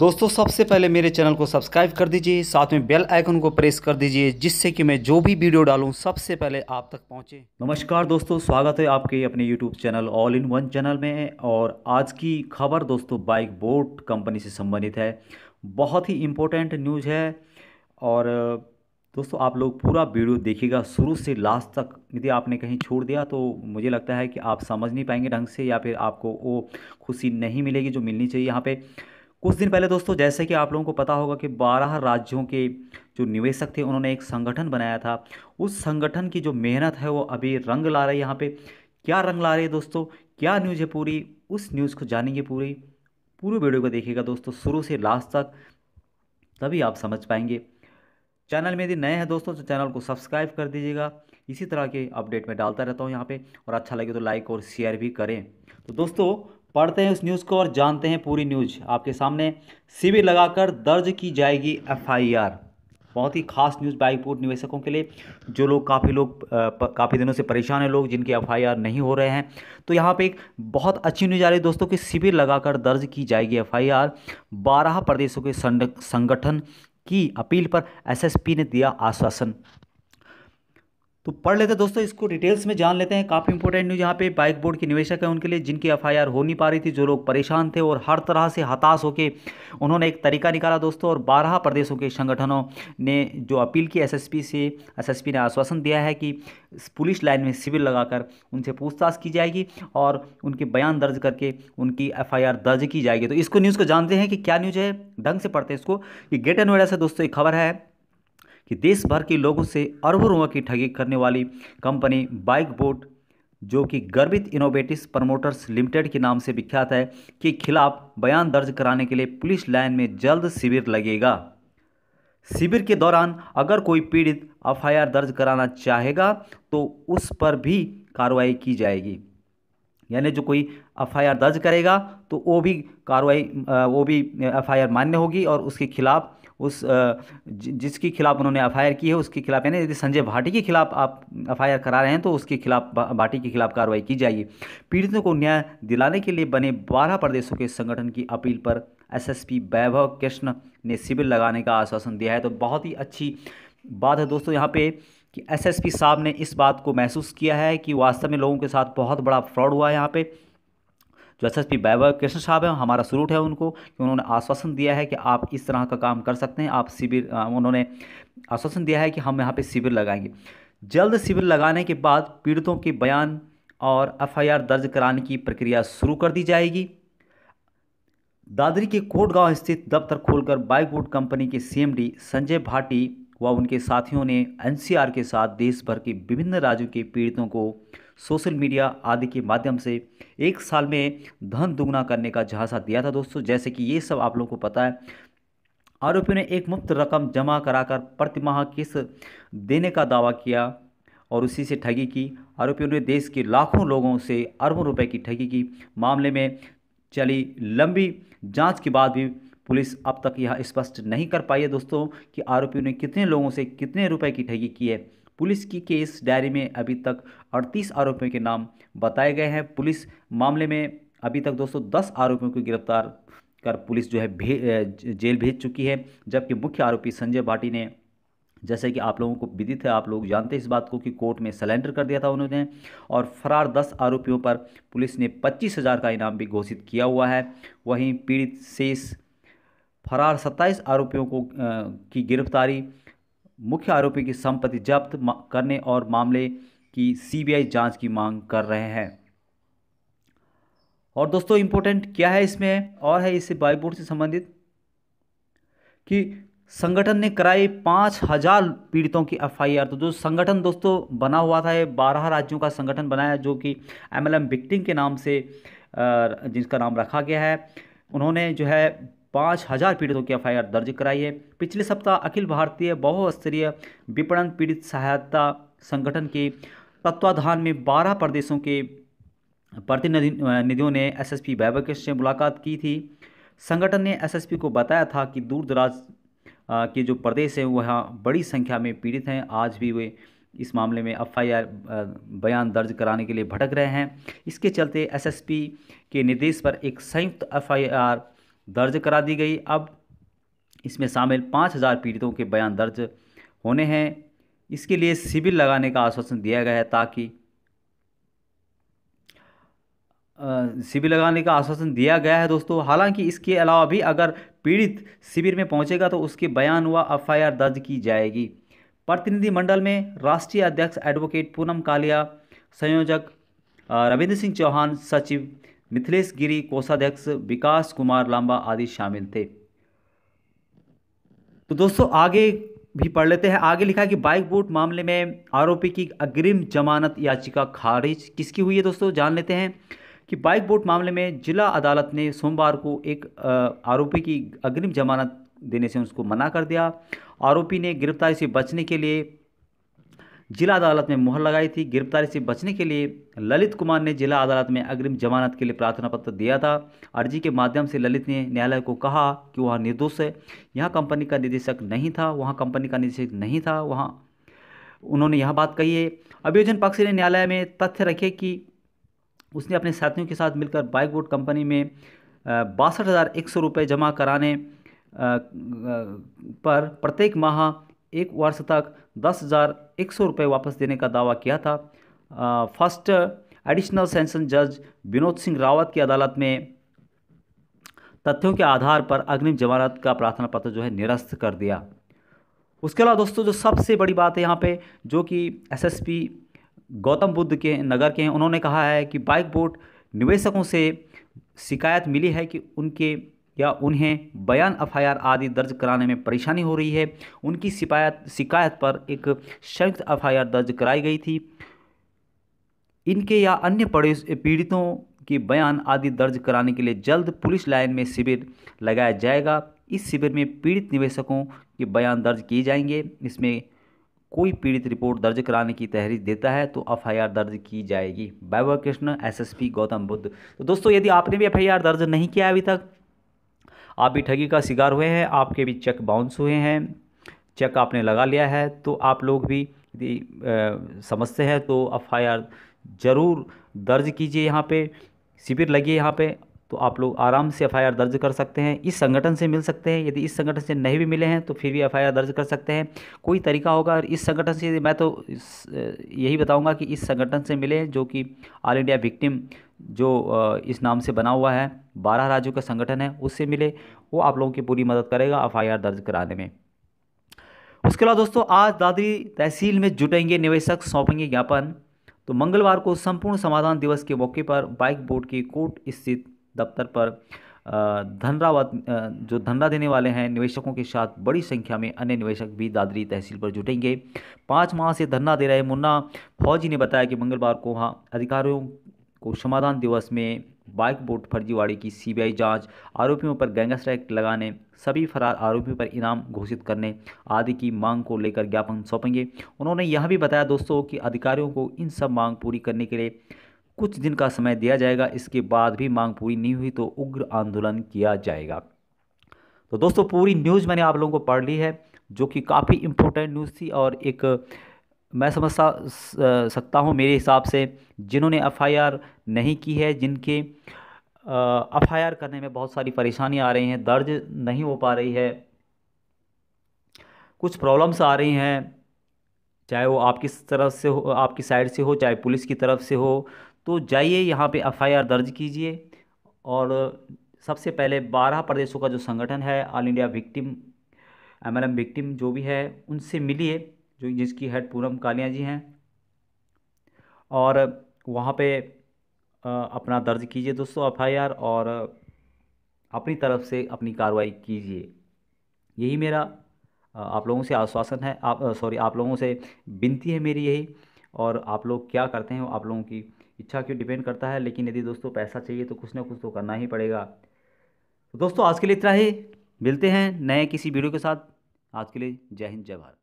दोस्तों सबसे पहले मेरे चैनल को सब्सक्राइब कर दीजिए साथ में बेल आइकन को प्रेस कर दीजिए जिससे कि मैं जो भी वीडियो डालूं सबसे पहले आप तक पहुंचे नमस्कार दोस्तों स्वागत है आपके अपने YouTube channel all in one channel में और आज की खबर दोस्तों बाइक बोट कंपनी से संबंधित है बहुत ही इम्पोर्टेंट न्यूज़ है और दोस्तों आप लोग पूरा वीडियो देखिएगा शुरू से लास्ट तक यदि आपने कहीं छोड़ दिया तो मुझे लगता है कि आप समझ नहीं पाएंगे ढंग से या फिर आपको वो खुशी नहीं मिलेगी जो मिलनी चाहिए यहाँ पर कुछ दिन पहले दोस्तों जैसे कि आप लोगों को पता होगा कि बारह राज्यों के जो निवेशक थे उन्होंने एक संगठन बनाया था उस संगठन की जो मेहनत है वो अभी रंग ला रही है यहाँ पर क्या रंग ला रही है दोस्तों क्या न्यूज़ है पूरी उस न्यूज़ को जानेंगे पूरी पूरे वीडियो को देखिएगा दोस्तों शुरू से लास्ट तक तभी आप समझ पाएंगे चैनल में यदि नए हैं दोस्तों तो चैनल को सब्सक्राइब कर दीजिएगा इसी तरह के अपडेट में डालता रहता हूँ यहाँ पे और अच्छा लगे तो लाइक और शेयर भी करें तो दोस्तों पढ़ते हैं उस न्यूज़ को और जानते हैं पूरी न्यूज आपके सामने शिविर लगाकर दर्ज की जाएगी एफआईआर बहुत ही खास न्यूज़ बाईपुर निवेशकों के लिए जो लोग काफ़ी लोग काफ़ी दिनों से परेशान हैं लोग जिनके एफ नहीं हो रहे हैं तो यहाँ पे एक बहुत अच्छी न्यूज़ आ रही है दोस्तों कि शिविर लगाकर दर्ज की जाएगी एफ आई बारह प्रदेशों के संगठन की अपील पर एसएसपी ने दिया आश्वासन तो पढ़ लेते हैं दोस्तों इसको डिटेल्स में जान लेते हैं काफ़ी इंपॉर्टेंट न्यूज़ यहाँ पे बाइक बोर्ड के निवेशक हैं उनके लिए जिनकी एफआईआर हो नहीं पा रही थी जो लोग परेशान थे और हर तरह से हताश होकर उन्होंने एक तरीका निकाला दोस्तों और बारह प्रदेशों के संगठनों ने जो अपील की एसएसपी से एसएसपी ने आश्वासन दिया है कि पुलिस लाइन में शिविर लगाकर उनसे पूछताछ की जाएगी और उनके बयान दर्ज करके उनकी एफ दर्ज की जाएगी तो इसको न्यूज़ को जानते हैं कि क्या न्यूज़ है ढंग से पढ़ते हैं इसको कि गेट एंड नोएडा से दोस्तों एक खबर है कि देश भर के लोगों से अरबों रुपये की ठगी करने वाली कंपनी बाइक बोट जो कि गर्वित इनोवेटिव प्रमोटर्स लिमिटेड के नाम से विख्यात है के खिलाफ बयान दर्ज कराने के लिए पुलिस लाइन में जल्द शिविर लगेगा शिविर के दौरान अगर कोई पीड़ित एफ दर्ज कराना चाहेगा तो उस पर भी कार्रवाई की जाएगी यानी जो कोई एफ दर्ज करेगा तो वो भी कार्रवाई वो भी एफ मान्य होगी और उसके खिलाफ़ उस जिसके खिलाफ उन्होंने एफ की है उसके खिलाफ यानी यदि संजय भाटी के खिलाफ आप एफ करा रहे हैं तो उसके खिलाफ भाटी के खिलाफ कार्रवाई की जाइए पीड़ितों को न्याय दिलाने के लिए बने बारह प्रदेशों के संगठन की अपील पर एसएसपी वैभव कृष्ण ने शिविर लगाने का आश्वासन दिया है तो बहुत ही अच्छी बात है दोस्तों यहाँ पे कि एसएसपी साहब ने इस बात को महसूस किया है कि वास्तव में लोगों के साथ बहुत बड़ा फ्रॉड हुआ है यहाँ पे जो एस एस पी बैबर कृष्ण साहब हैं हमारा सलूट है उनको कि उन्होंने आश्वासन दिया है कि आप इस तरह का काम कर सकते हैं आप शिविर उन्होंने आश्वासन दिया है कि हम यहाँ पर शिविर लगाएंगे जल्द शिविर लगाने के बाद पीड़ितों के बयान और एफआईआर दर्ज कराने की प्रक्रिया शुरू कर दी जाएगी दादरी के कोटगांव स्थित दफ्तर खोलकर बाइकवुड कंपनी के सीएमडी संजय भाटी व उनके साथियों ने एनसीआर के साथ देश भर के विभिन्न राज्यों के पीड़ितों को सोशल मीडिया आदि के माध्यम से एक साल में धन दुगुना करने का झांसा दिया था दोस्तों जैसे कि ये सब आप लोगों को पता है आरोपियों ने एक मुफ्त रकम जमा कराकर प्रतिमाह किस देने का दावा किया और उसी से ठगी की आरोपियों ने देश के लाखों लोगों से अरबों रुपए की ठगी की मामले में चली लंबी जांच के बाद भी पुलिस अब तक यह स्पष्ट नहीं कर पाई है दोस्तों कि आरोपियों ने कितने लोगों से कितने रुपए की ठगी की है पुलिस की केस डायरी में अभी तक 38 आरोपियों के नाम बताए गए हैं पुलिस मामले में अभी तक दोस्तों दस आरोपियों को गिरफ्तार कर पुलिस जो है भे, जेल भेज चुकी है जबकि मुख्य आरोपी संजय भाटी ने जैसे कि आप लोगों को विदित है आप लोग जानते हैं इस बात को कि कोर्ट में सलेंडर कर दिया था उन्होंने और फरार दस आरोपियों पर पुलिस ने पच्चीस हज़ार का इनाम भी घोषित किया हुआ है वहीं पीड़ित शेष फरार सत्ताईस आरोपियों को की गिरफ्तारी मुख्य आरोपी की संपत्ति जब्त करने और मामले की सीबीआई जांच की मांग कर रहे हैं और दोस्तों इंपॉर्टेंट क्या है इसमें और है इससे बाईबोर्ड से संबंधित कि संगठन ने कराई पाँच हजार पीड़ितों की एफआईआर तो जो संगठन दोस्तों बना हुआ था ये बारह राज्यों का संगठन बनाया जो कि एम एल के नाम से जिसका नाम रखा गया है उन्होंने जो है पाँच हज़ार पीड़ितों की एफ दर्ज कराई है पिछले सप्ताह अखिल भारतीय बहुस्तरीय विपणन पीड़ित सहायता संगठन के तत्वाधान में बारह प्रदेशों के प्रतिनिधियों ने एसएसपी एस से मुलाकात की थी संगठन ने एसएसपी को बताया था कि दूर दराज के जो प्रदेश हैं वहाँ बड़ी संख्या में पीड़ित हैं आज भी वे इस मामले में एफ बयान दर्ज कराने के लिए भटक रहे हैं इसके चलते एसएसपी के निर्देश पर एक संयुक्त एफआईआर दर्ज करा दी गई अब इसमें शामिल पाँच हज़ार पीड़ितों के बयान दर्ज होने हैं इसके लिए शिविर लगाने का आश्वासन दिया गया है ताकि शिविर लगाने का आश्वासन दिया गया है दोस्तों हालांकि इसके अलावा भी अगर पीड़ित शिविर में पहुंचेगा तो उसके बयान व एफ दर्ज की जाएगी प्रतिनिधिमंडल में राष्ट्रीय अध्यक्ष एडवोकेट पूनम कालिया संयोजक रविंद्र सिंह चौहान सचिव मिथिलेश गिरी कोषाध्यक्ष विकास कुमार लांबा आदि शामिल थे तो दोस्तों आगे भी पढ़ लेते हैं आगे लिखा कि बाइक बूट मामले में आरोपी की अग्रिम जमानत याचिका खारिज किसकी हुई है दोस्तों जान लेते हैं कि बाइक बूट मामले में जिला अदालत ने सोमवार को एक आरोपी की अग्रिम जमानत देने से उसको मना कर दिया आरोपी ने गिरफ्तारी से बचने के लिए जिला अदालत में मुहर लगाई थी गिरफ्तारी से बचने के लिए ललित कुमार ने जिला अदालत में अग्रिम जमानत के लिए प्रार्थना पत्र दिया था अर्जी के माध्यम से ललित ने न्यायालय को कहा कि वह निर्दोष है यहाँ कंपनी का निदेशक नहीं था वहाँ कंपनी का निदेशक नहीं था वहाँ उन्होंने यह बात कही है अभियोजन पक्ष ने न्यायालय में तथ्य रखे कि उसने अपने साथियों के साथ मिलकर बाइक बोर्ड कंपनी में बासठ हज़ार एक सौ रुपये जमा कराने पर प्रत्येक माह एक वर्ष तक दस हज़ार एक सौ रुपये वापस देने का दावा किया था फर्स्ट एडिशनल सेंशन जज विनोद सिंह रावत की अदालत में तथ्यों के आधार पर अग्रिम जमानत का प्रार्थना पत्र जो है निरस्त कर दिया उसके अलावा दोस्तों जो सबसे बड़ी बात है यहाँ पे जो कि एसएसपी गौतम बुद्ध के नगर के हैं उन्होंने कहा है कि बाइक बोट निवेशकों से शिकायत मिली है कि उनके या उन्हें बयान एफ आदि दर्ज कराने में परेशानी हो रही है उनकी शिकायत शिकायत पर एक संयुक्त एफ दर्ज कराई गई थी इनके या अन्य पड़ोस पीड़ितों के बयान आदि दर्ज कराने के लिए जल्द पुलिस लाइन में शिविर लगाया जाएगा इस शिविर में पीड़ित निवेशकों के बयान दर्ज किए जाएंगे इसमें कोई पीड़ित रिपोर्ट दर्ज कराने की तहरीर देता है तो एफआईआर दर्ज की जाएगी बाबा कृष्ण एसएसपी गौतम बुद्ध तो दोस्तों यदि आपने भी एफआईआर दर्ज नहीं किया अभी तक आप भी ठगी का शिकार हुए हैं आपके भी चेक बाउंस हुए हैं चेक आपने लगा लिया है तो आप लोग भी यदि समझते हैं तो एफ ज़रूर दर्ज कीजिए यहाँ पे शिविर लगी यहाँ पे तो आप लोग आराम से एफ दर्ज कर सकते हैं इस संगठन से मिल सकते हैं यदि इस संगठन से नहीं भी मिले हैं तो फिर भी एफ दर्ज कर सकते हैं कोई तरीका होगा और इस संगठन से मैं तो यही बताऊंगा कि इस संगठन से मिले जो कि ऑल इंडिया विक्टिम जो इस नाम से बना हुआ है बारह राज्यों का संगठन है उससे मिले वो आप लोगों की पूरी मदद करेगा एफ दर्ज कराने में उसके अलावा दोस्तों आज दादरी तहसील में जुटेंगे निवेशक सौंपेंगे ज्ञापन तो मंगलवार को संपूर्ण समाधान दिवस के मौके पर बाइक बोर्ड के कोर्ट स्थित दफ्तर पर धनरावत जो धनरा देने वाले हैं निवेशकों के साथ बड़ी संख्या में अन्य निवेशक भी दादरी तहसील पर जुटेंगे पाँच माह से धरना दे रहे मुन्ना फौजी ने बताया कि मंगलवार को वहाँ अधिकारियों को समाधान दिवस में बाइक बोट फर्जीवाड़े की सीबीआई जांच आरोपियों पर गैंगस्टर एक्ट लगाने सभी फरार आरोपियों पर इनाम घोषित करने आदि की मांग को लेकर ज्ञापन सौंपेंगे उन्होंने यह भी बताया दोस्तों कि अधिकारियों को इन सब मांग पूरी करने के लिए कुछ दिन का समय दिया जाएगा इसके बाद भी मांग पूरी नहीं हुई तो उग्र आंदोलन किया जाएगा तो दोस्तों पूरी न्यूज़ मैंने आप लोगों को पढ़ ली है जो कि काफ़ी इम्पोर्टेंट न्यूज़ थी और एक मैं समझ सकता हूँ मेरे हिसाब से जिन्होंने एफ़ नहीं की है जिनके एफ़ करने में बहुत सारी परेशानियाँ आ रही हैं दर्ज नहीं हो पा रही है कुछ प्रॉब्लम्स आ रही हैं चाहे वो आपकी तरफ से हो आपकी साइड से हो चाहे पुलिस की तरफ से हो तो जाइए यहाँ पे एफआईआर दर्ज कीजिए और सबसे पहले बारह प्रदेशों का जो संगठन है all India victim M victim जो भी है उनसे मिलिए जो जिसकी हेड पूनम कालिया जी हैं और वहाँ पे अपना दर्ज कीजिए दोस्तों एफ आई आर और अपनी तरफ से अपनी कार्रवाई कीजिए यही मेरा आप लोगों से आश्वासन है आप सॉरी आप लोगों से विनती है मेरी यही और आप लोग क्या करते हैं आप लोगों की इच्छा क्यों डिपेंड करता है लेकिन यदि दोस्तों पैसा चाहिए तो कुछ ना कुछ तो करना ही पड़ेगा तो दोस्तों आज के लिए इतना ही मिलते हैं नए किसी वीडियो के साथ आज के लिए जय हिंद जय भारत